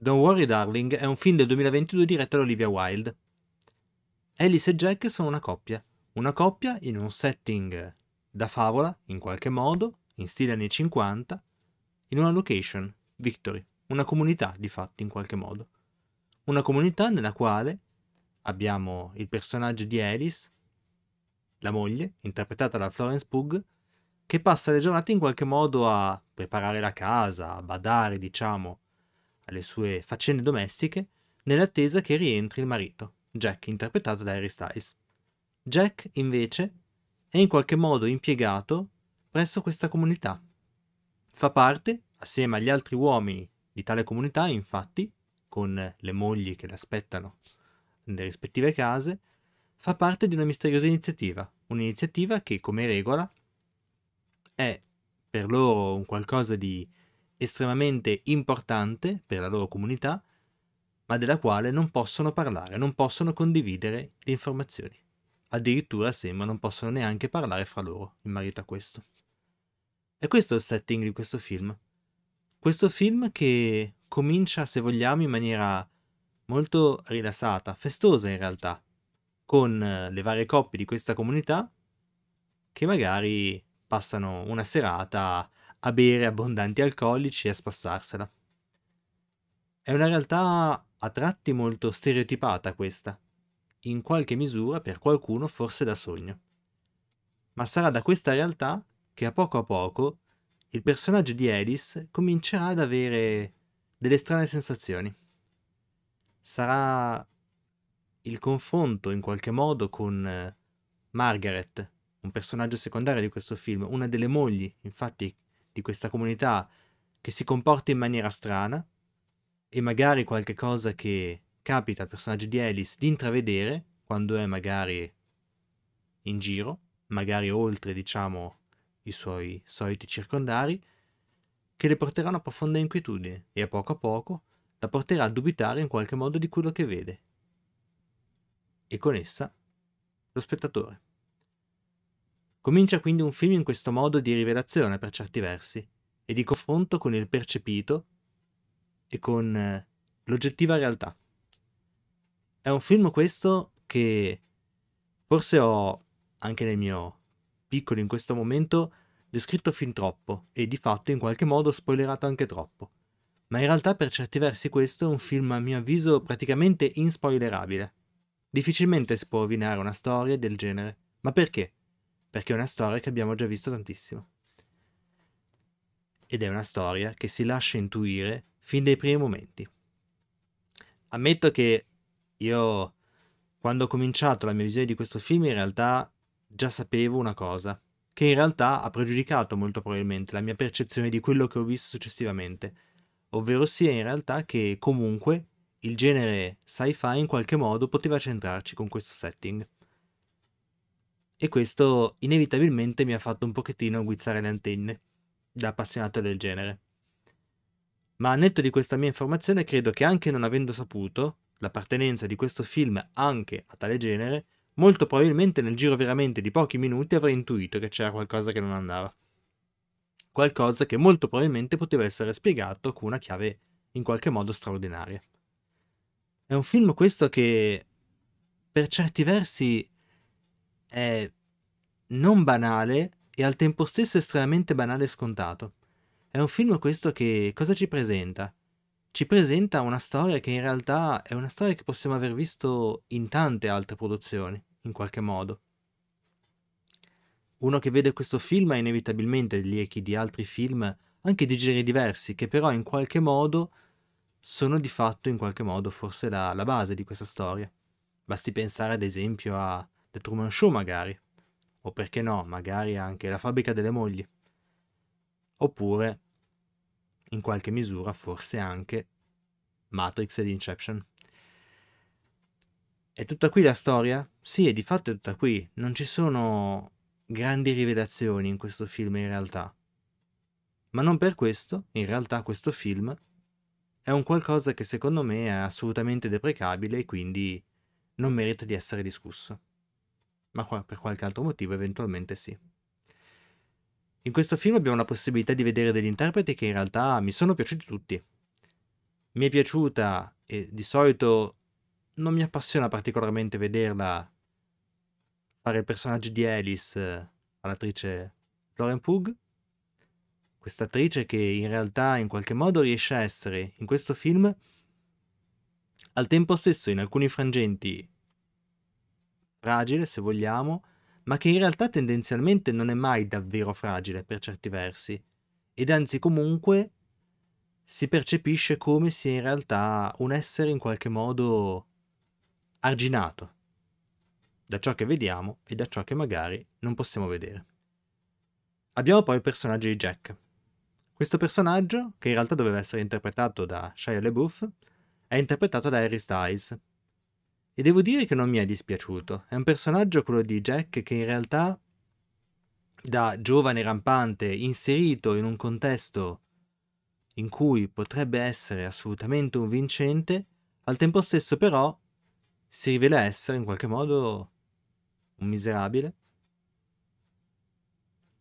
Don't Worry Darling è un film del 2022 diretto da Olivia Wilde. Alice e Jack sono una coppia, una coppia in un setting da favola, in qualche modo, in stile anni 50, in una location, Victory, una comunità di fatto in qualche modo. Una comunità nella quale abbiamo il personaggio di Alice, la moglie, interpretata da Florence Pugh, che passa le giornate in qualche modo a preparare la casa, a badare, diciamo, alle sue faccende domestiche nell'attesa che rientri il marito, Jack interpretato da Harry Styles. Jack, invece, è in qualche modo impiegato presso questa comunità. Fa parte, assieme agli altri uomini di tale comunità, infatti, con le mogli che l'aspettano nelle rispettive case, fa parte di una misteriosa iniziativa, un'iniziativa che come regola è per loro un qualcosa di estremamente importante per la loro comunità, ma della quale non possono parlare, non possono condividere le informazioni. Addirittura sembra non possono neanche parlare fra loro in merito a questo. E questo è il setting di questo film. Questo film che comincia, se vogliamo, in maniera molto rilassata, festosa in realtà, con eh, le varie coppie di questa comunità che magari passano una serata a bere abbondanti alcolici e a spassarsela. È una realtà a tratti molto stereotipata questa, in qualche misura per qualcuno forse da sogno. Ma sarà da questa realtà che a poco a poco il personaggio di Alice comincerà ad avere delle strane sensazioni. Sarà il confronto in qualche modo con eh, Margaret, un personaggio secondario di questo film, una delle mogli, infatti di questa comunità che si comporta in maniera strana e magari qualche cosa che capita al personaggio di Alice di intravedere quando è magari in giro, magari oltre, diciamo, i suoi soliti circondari, che le porterà una profonda inquietudine e a poco a poco la porterà a dubitare in qualche modo di quello che vede. E con essa lo spettatore. Comincia quindi un film in questo modo di rivelazione per certi versi e di confronto con il percepito e con eh, l'oggettiva realtà. È un film questo che forse ho, anche nel mio piccolo in questo momento, descritto fin troppo e di fatto in qualche modo spoilerato anche troppo. Ma in realtà per certi versi questo è un film a mio avviso praticamente inspoilerabile. Difficilmente si può rovinare una storia del genere. Ma perché? perché è una storia che abbiamo già visto tantissimo. Ed è una storia che si lascia intuire fin dai primi momenti. Ammetto che io, quando ho cominciato la mia visione di questo film, in realtà già sapevo una cosa, che in realtà ha pregiudicato molto probabilmente la mia percezione di quello che ho visto successivamente, ovvero sia in realtà che comunque il genere sci-fi in qualche modo poteva centrarci con questo setting e questo inevitabilmente mi ha fatto un pochettino guizzare le antenne, da appassionato del genere. Ma a netto di questa mia informazione credo che anche non avendo saputo l'appartenenza di questo film anche a tale genere, molto probabilmente nel giro veramente di pochi minuti avrei intuito che c'era qualcosa che non andava. Qualcosa che molto probabilmente poteva essere spiegato con una chiave in qualche modo straordinaria. È un film questo che per certi versi è non banale e al tempo stesso estremamente banale e scontato. È un film questo che cosa ci presenta? Ci presenta una storia che in realtà è una storia che possiamo aver visto in tante altre produzioni, in qualche modo. Uno che vede questo film ha inevitabilmente gli echi di altri film, anche di generi diversi, che però in qualche modo sono di fatto in qualche modo forse la, la base di questa storia. Basti pensare ad esempio a The Truman Show magari, o perché no, magari anche La fabbrica delle mogli, oppure in qualche misura forse anche Matrix ed Inception. È tutta qui la storia? Sì, è di fatto è tutta qui. Non ci sono grandi rivelazioni in questo film in realtà. Ma non per questo, in realtà questo film è un qualcosa che secondo me è assolutamente deprecabile e quindi non merita di essere discusso ma per qualche altro motivo eventualmente sì. In questo film abbiamo la possibilità di vedere degli interpreti che in realtà mi sono piaciuti tutti. Mi è piaciuta e di solito non mi appassiona particolarmente vederla fare il personaggio di Alice eh, all'attrice Lauren Pugh, questa attrice che in realtà in qualche modo riesce a essere in questo film al tempo stesso in alcuni frangenti fragile se vogliamo, ma che in realtà tendenzialmente non è mai davvero fragile per certi versi, ed anzi comunque si percepisce come sia in realtà un essere in qualche modo arginato da ciò che vediamo e da ciò che magari non possiamo vedere. Abbiamo poi il personaggio di Jack. Questo personaggio, che in realtà doveva essere interpretato da Shia LeBouf, è interpretato da Harry Styles, e devo dire che non mi è dispiaciuto. È un personaggio quello di Jack che in realtà da giovane rampante inserito in un contesto in cui potrebbe essere assolutamente un vincente, al tempo stesso però si rivela essere in qualche modo un miserabile,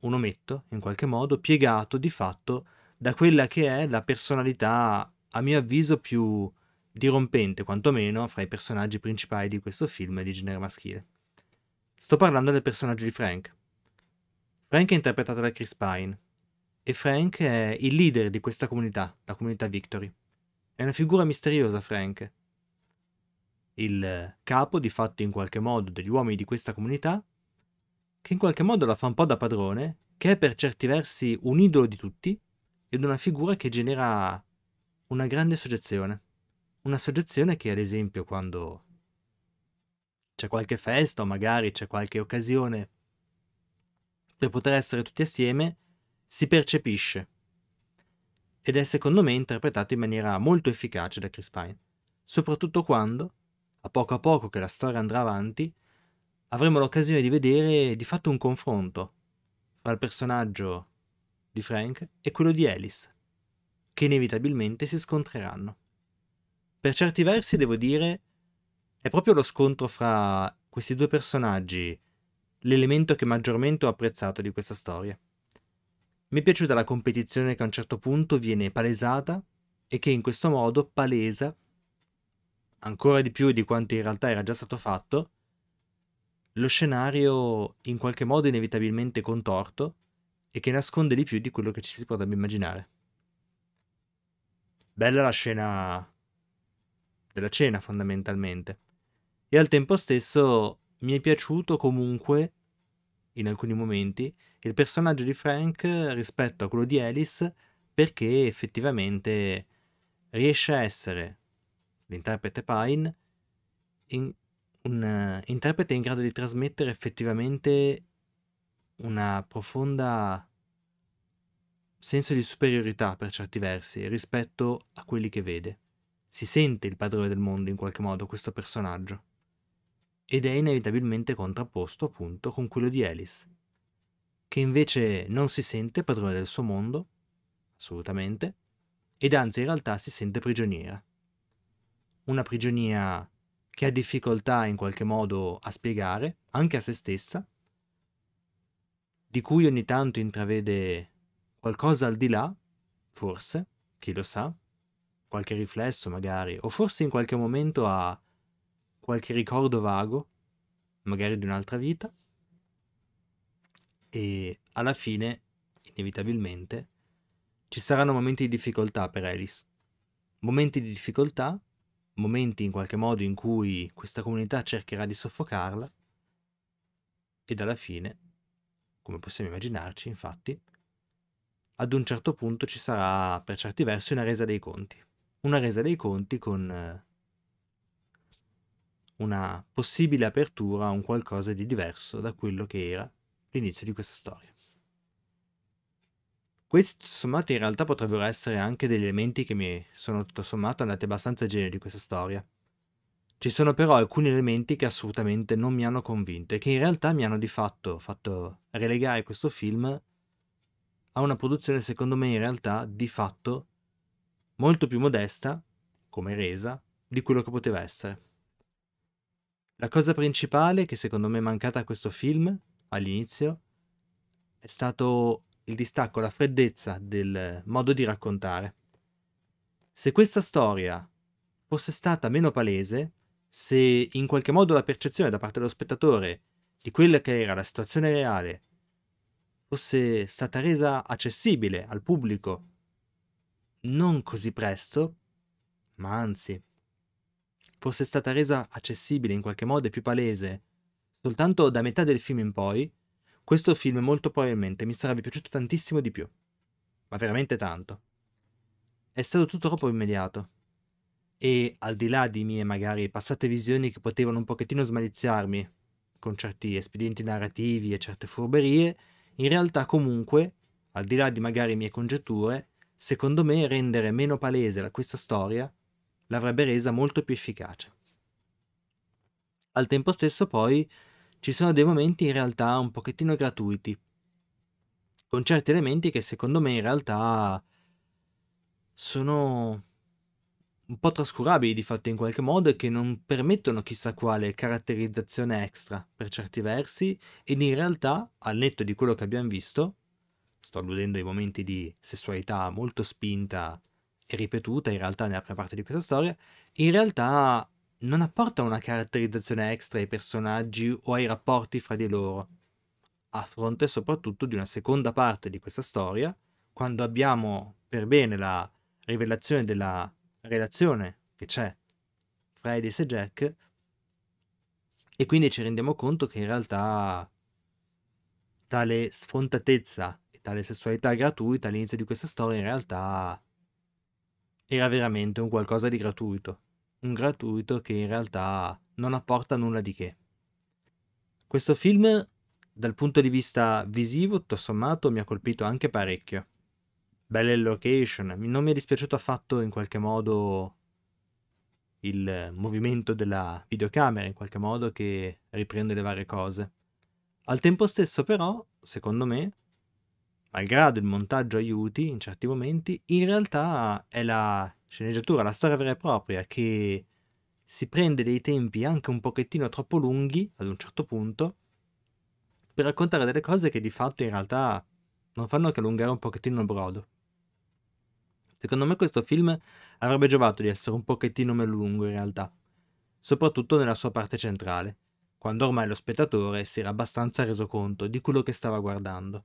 un ometto in qualche modo, piegato di fatto da quella che è la personalità a mio avviso più dirompente quantomeno fra i personaggi principali di questo film di genere maschile. Sto parlando del personaggio di Frank. Frank è interpretato da Chris Pine e Frank è il leader di questa comunità, la comunità Victory. È una figura misteriosa Frank, il capo di fatto in qualche modo degli uomini di questa comunità, che in qualche modo la fa un po' da padrone, che è per certi versi un idolo di tutti ed una figura che genera una grande soggezione una soggezione che ad esempio quando c'è qualche festa o magari c'è qualche occasione per poter essere tutti assieme, si percepisce. Ed è secondo me interpretato in maniera molto efficace da Chris Pine, soprattutto quando, a poco a poco che la storia andrà avanti, avremo l'occasione di vedere di fatto un confronto fra il personaggio di Frank e quello di Alice, che inevitabilmente si scontreranno per certi versi devo dire è proprio lo scontro fra questi due personaggi l'elemento che maggiormente ho apprezzato di questa storia. Mi è piaciuta la competizione che a un certo punto viene palesata e che in questo modo palesa, ancora di più di quanto in realtà era già stato fatto, lo scenario in qualche modo inevitabilmente contorto e che nasconde di più di quello che ci si potrebbe immaginare. Bella la scena della cena fondamentalmente. E al tempo stesso mi è piaciuto comunque, in alcuni momenti, il personaggio di Frank rispetto a quello di Alice perché effettivamente riesce a essere l'interprete Pine in, un eh, interprete in grado di trasmettere effettivamente una profonda senso di superiorità per certi versi rispetto a quelli che vede si sente il padrone del mondo in qualche modo questo personaggio. Ed è inevitabilmente contrapposto appunto con quello di Alice, che invece non si sente padrone del suo mondo, assolutamente, ed anzi in realtà si sente prigioniera. Una prigionia che ha difficoltà in qualche modo a spiegare, anche a se stessa, di cui ogni tanto intravede qualcosa al di là, forse, chi lo sa, qualche riflesso magari, o forse in qualche momento ha qualche ricordo vago, magari di un'altra vita, e alla fine, inevitabilmente, ci saranno momenti di difficoltà per Alice. Momenti di difficoltà, momenti in qualche modo in cui questa comunità cercherà di soffocarla, ed alla fine, come possiamo immaginarci, infatti, ad un certo punto ci sarà per certi versi una resa dei conti una resa dei conti con eh, una possibile apertura a un qualcosa di diverso da quello che era l'inizio di questa storia. Questi tutto sommato in realtà potrebbero essere anche degli elementi che mi sono tutto sommato andati abbastanza a di questa storia. Ci sono però alcuni elementi che assolutamente non mi hanno convinto e che in realtà mi hanno di fatto fatto relegare questo film a una produzione secondo me in realtà di fatto molto più modesta, come resa, di quello che poteva essere. La cosa principale che secondo me è mancata a questo film, all'inizio, è stato il distacco, la freddezza del modo di raccontare. Se questa storia fosse stata meno palese, se in qualche modo la percezione da parte dello spettatore di quella che era la situazione reale fosse stata resa accessibile al pubblico non così presto, ma anzi, fosse stata resa accessibile in qualche modo e più palese soltanto da metà del film in poi, questo film molto probabilmente mi sarebbe piaciuto tantissimo di più. Ma veramente tanto. È stato tutto troppo immediato. E al di là di mie magari passate visioni che potevano un pochettino smaliziarmi con certi espedienti narrativi e certe furberie, in realtà comunque, al di là di magari mie congetture, secondo me rendere meno palese la, questa storia l'avrebbe resa molto più efficace. Al tempo stesso poi ci sono dei momenti in realtà un pochettino gratuiti, con certi elementi che secondo me in realtà sono un po' trascurabili di fatto in qualche modo e che non permettono chissà quale caratterizzazione extra per certi versi ed in realtà, al netto di quello che abbiamo visto, sto alludendo ai momenti di sessualità molto spinta e ripetuta in realtà nella prima parte di questa storia, in realtà non apporta una caratterizzazione extra ai personaggi o ai rapporti fra di loro, a fronte soprattutto di una seconda parte di questa storia, quando abbiamo per bene la rivelazione della relazione che c'è fra Edis e Jack, e quindi ci rendiamo conto che in realtà tale sfrontatezza tale sessualità gratuita all'inizio di questa storia in realtà era veramente un qualcosa di gratuito, un gratuito che in realtà non apporta nulla di che. Questo film dal punto di vista visivo, tutto sommato, mi ha colpito anche parecchio. Belle location, non mi è dispiaciuto affatto in qualche modo il movimento della videocamera, in qualche modo che riprende le varie cose. Al tempo stesso però, secondo me, malgrado il montaggio aiuti in certi momenti, in realtà è la sceneggiatura, la storia vera e propria che si prende dei tempi anche un pochettino troppo lunghi ad un certo punto per raccontare delle cose che di fatto in realtà non fanno che allungare un pochettino il brodo. Secondo me questo film avrebbe giovato di essere un pochettino meno lungo in realtà, soprattutto nella sua parte centrale, quando ormai lo spettatore si era abbastanza reso conto di quello che stava guardando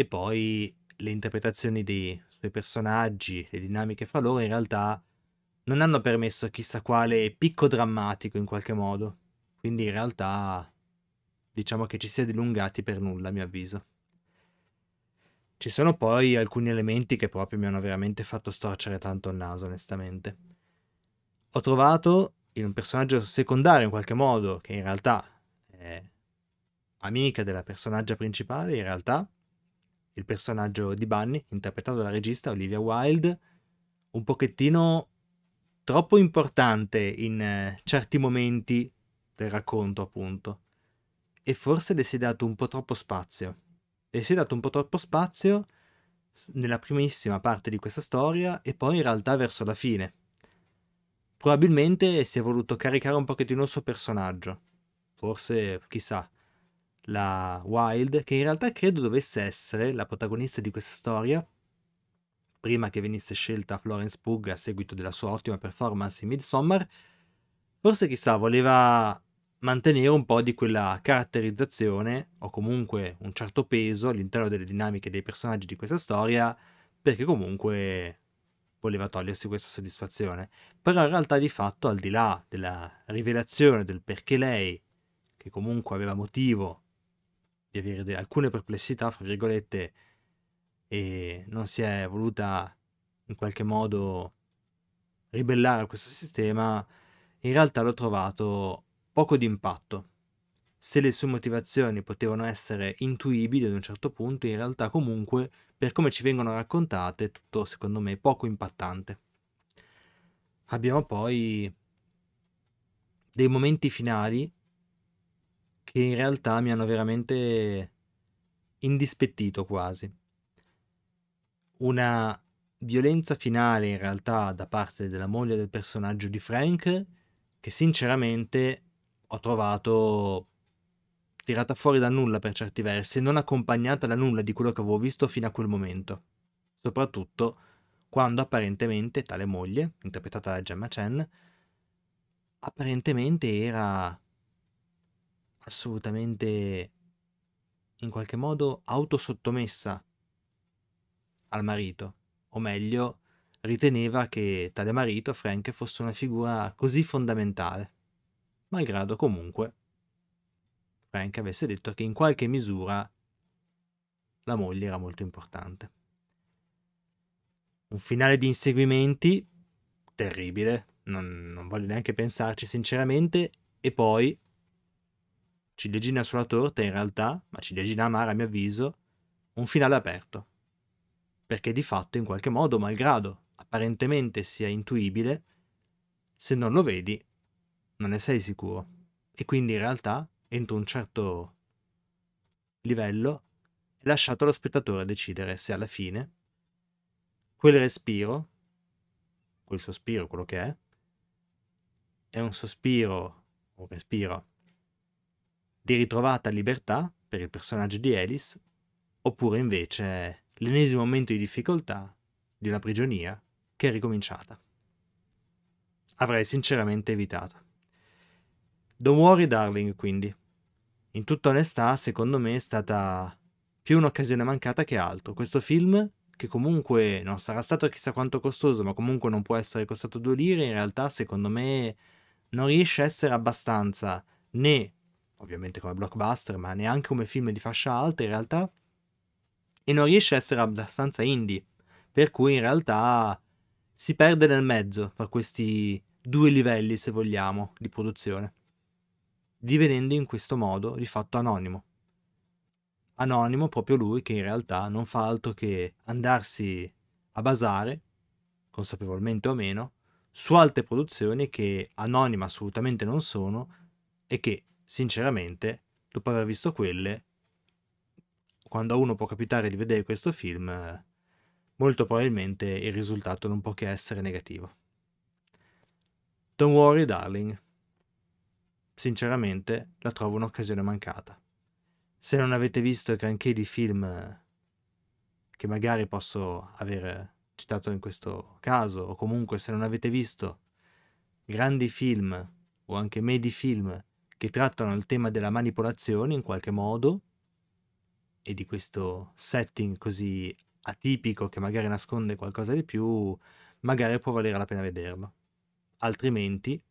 e poi le interpretazioni dei suoi personaggi, le dinamiche fra loro in realtà non hanno permesso chissà quale picco drammatico in qualche modo. Quindi in realtà diciamo che ci si è dilungati per nulla, a mio avviso. Ci sono poi alcuni elementi che proprio mi hanno veramente fatto storcere tanto il naso, onestamente. Ho trovato in un personaggio secondario in qualche modo, che in realtà è amica della personaggia principale, in realtà il personaggio di Bunny, interpretato dalla regista Olivia Wilde, un pochettino troppo importante in eh, certi momenti del racconto, appunto. E forse le si è dato un po' troppo spazio. Le si è dato un po' troppo spazio nella primissima parte di questa storia e poi in realtà verso la fine. Probabilmente si è voluto caricare un pochettino il suo personaggio. Forse, chissà, la Wild, che in realtà credo dovesse essere la protagonista di questa storia, prima che venisse scelta Florence Pugh a seguito della sua ottima performance in Midsommar, forse chissà, voleva mantenere un po' di quella caratterizzazione o comunque un certo peso all'interno delle dinamiche dei personaggi di questa storia, perché comunque voleva togliersi questa soddisfazione. Però in realtà di fatto, al di là della rivelazione del perché lei, che comunque aveva motivo di avere de- alcune perplessità, fra virgolette, e non si è voluta in qualche modo ribellare a questo sistema, in realtà l'ho trovato poco di impatto. Se le sue motivazioni potevano essere intuibili ad un certo punto, in realtà comunque, per come ci vengono raccontate, è tutto secondo me poco impattante. Abbiamo poi dei momenti finali che in realtà mi hanno veramente indispettito quasi. Una violenza finale in realtà da parte della moglie del personaggio di Frank che sinceramente ho trovato tirata fuori da nulla per certi versi, non accompagnata da nulla di quello che avevo visto fino a quel momento. Soprattutto quando apparentemente tale moglie, interpretata da Gemma Chen, apparentemente era assolutamente in qualche modo autosottomessa al marito, o meglio, riteneva che tale marito, Frank, fosse una figura così fondamentale, malgrado comunque Frank avesse detto che in qualche misura la moglie era molto importante. Un finale di inseguimenti terribile, non, non voglio neanche pensarci sinceramente, e poi ciliegina sulla torta in realtà, ma ciliegina amara a mio avviso, un finale aperto. Perché di fatto, in qualche modo, malgrado apparentemente sia intuibile, se non lo vedi, non ne sei sicuro. E quindi in realtà, entro un certo livello, è lasciato allo spettatore decidere se alla fine quel respiro, quel sospiro, quello che è, è un sospiro, un respiro di ritrovata libertà per il personaggio di Alice, oppure invece l'ennesimo momento di difficoltà di una prigionia che è ricominciata. Avrei sinceramente evitato. Don't worry, darling, quindi. In tutta onestà, secondo me è stata più un'occasione mancata che altro. Questo film, che comunque non sarà stato chissà quanto costoso, ma comunque non può essere costato due lire, in realtà, secondo me, non riesce a essere abbastanza né ovviamente come blockbuster, ma neanche come film di fascia alta in realtà, e non riesce a essere abbastanza indie, per cui in realtà si perde nel mezzo fra questi due livelli, se vogliamo, di produzione, divenendo in questo modo di fatto anonimo. Anonimo proprio lui che in realtà non fa altro che andarsi a basare, consapevolmente o meno, su altre produzioni che anonime assolutamente non sono e che sinceramente, dopo aver visto quelle, quando a uno può capitare di vedere questo film, molto probabilmente il risultato non può che essere negativo. Don't worry, darling. Sinceramente, la trovo un'occasione mancata. Se non avete visto granché di film che magari posso aver citato in questo caso, o comunque se non avete visto grandi film o anche medi film che trattano il tema della manipolazione in qualche modo e di questo setting così atipico che magari nasconde qualcosa di più, magari può valere la pena vederlo. Altrimenti,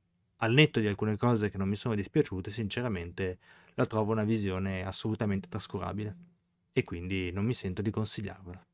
al netto di alcune cose che non mi sono dispiaciute, sinceramente la trovo una visione assolutamente trascurabile e quindi non mi sento di consigliarvela.